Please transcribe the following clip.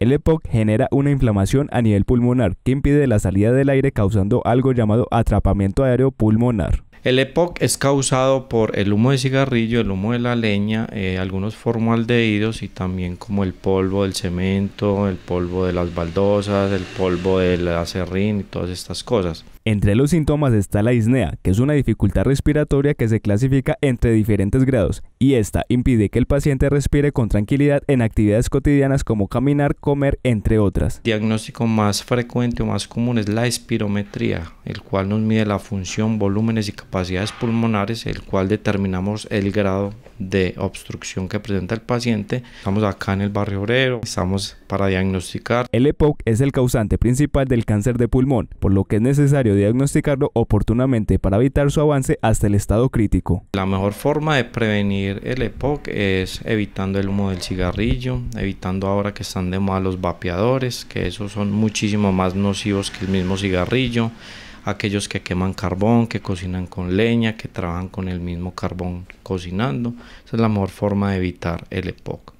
El EPOC genera una inflamación a nivel pulmonar que impide la salida del aire causando algo llamado atrapamiento aéreo pulmonar. El EPOC es causado por el humo de cigarrillo, el humo de la leña, eh, algunos formaldehídos y también como el polvo del cemento, el polvo de las baldosas, el polvo del acerrín y todas estas cosas. Entre los síntomas está la disnea, que es una dificultad respiratoria que se clasifica entre diferentes grados, y esta impide que el paciente respire con tranquilidad en actividades cotidianas como caminar, comer, entre otras. El diagnóstico más frecuente o más común es la espirometría, el cual nos mide la función, volúmenes y capacidad pulmonares, el cual determinamos el grado de obstrucción que presenta el paciente. Estamos acá en el barrio obrero, estamos para diagnosticar. El EPOC es el causante principal del cáncer de pulmón, por lo que es necesario diagnosticarlo oportunamente para evitar su avance hasta el estado crítico. La mejor forma de prevenir el EPOC es evitando el humo del cigarrillo, evitando ahora que están de moda los vapeadores, que esos son muchísimo más nocivos que el mismo cigarrillo aquellos que queman carbón, que cocinan con leña, que trabajan con el mismo carbón cocinando. Esa es la mejor forma de evitar el EPOC.